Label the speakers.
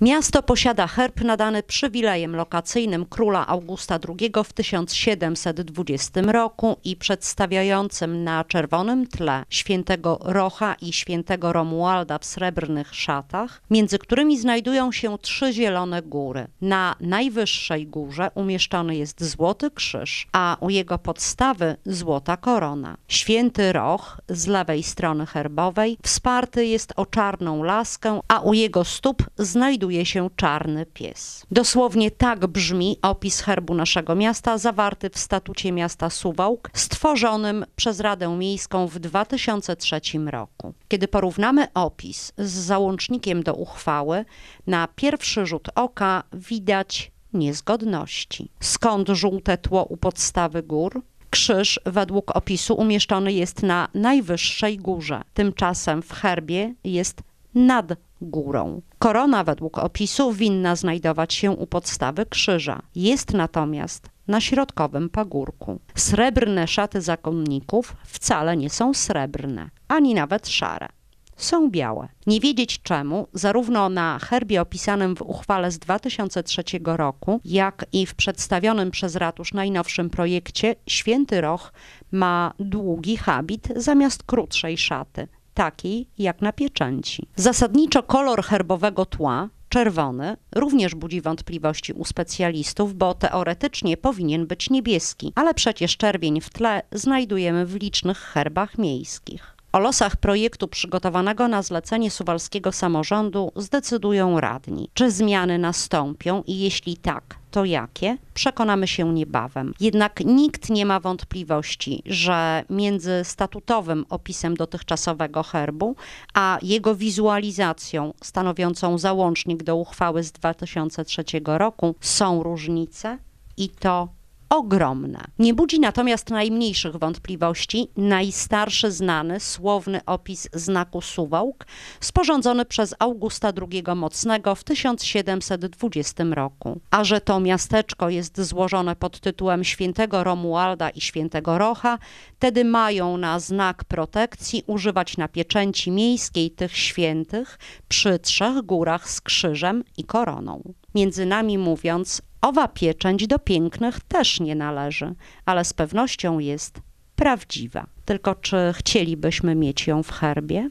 Speaker 1: Miasto posiada herb nadany przywilejem lokacyjnym króla Augusta II w 1720 roku i przedstawiającym na czerwonym tle świętego Rocha i świętego Romualda w srebrnych szatach, między którymi znajdują się trzy zielone góry. Na najwyższej górze umieszczony jest złoty krzyż, a u jego podstawy złota korona. Święty Roch z lewej strony herbowej wsparty jest o czarną laskę, a u jego stóp znajduje znajduje się czarny pies. Dosłownie tak brzmi opis herbu naszego miasta zawarty w statucie miasta Suwałk, stworzonym przez Radę Miejską w 2003 roku. Kiedy porównamy opis z załącznikiem do uchwały, na pierwszy rzut oka widać niezgodności. Skąd żółte tło u podstawy gór? Krzyż według opisu umieszczony jest na najwyższej górze. Tymczasem w herbie jest nad górą. Korona według opisu winna znajdować się u podstawy krzyża. Jest natomiast na środkowym pagórku. Srebrne szaty zakonników wcale nie są srebrne, ani nawet szare. Są białe. Nie wiedzieć czemu, zarówno na herbie opisanym w uchwale z 2003 roku, jak i w przedstawionym przez ratusz najnowszym projekcie, święty roch ma długi habit zamiast krótszej szaty takiej jak na pieczęci. Zasadniczo kolor herbowego tła czerwony również budzi wątpliwości u specjalistów, bo teoretycznie powinien być niebieski, ale przecież czerwień w tle znajdujemy w licznych herbach miejskich. O losach projektu przygotowanego na zlecenie suwalskiego samorządu zdecydują radni. Czy zmiany nastąpią i jeśli tak, to jakie? Przekonamy się niebawem. Jednak nikt nie ma wątpliwości, że między statutowym opisem dotychczasowego herbu, a jego wizualizacją stanowiącą załącznik do uchwały z 2003 roku są różnice i to ogromna. Nie budzi natomiast najmniejszych wątpliwości najstarszy znany słowny opis znaku Suwałk sporządzony przez Augusta II Mocnego w 1720 roku. A że to miasteczko jest złożone pod tytułem Świętego Romualda i Świętego Rocha, tedy mają na znak protekcji używać na pieczęci miejskiej tych świętych przy trzech górach z krzyżem i koroną. Między nami mówiąc, owa pieczęć do pięknych też nie należy, ale z pewnością jest prawdziwa. Tylko czy chcielibyśmy mieć ją w herbie?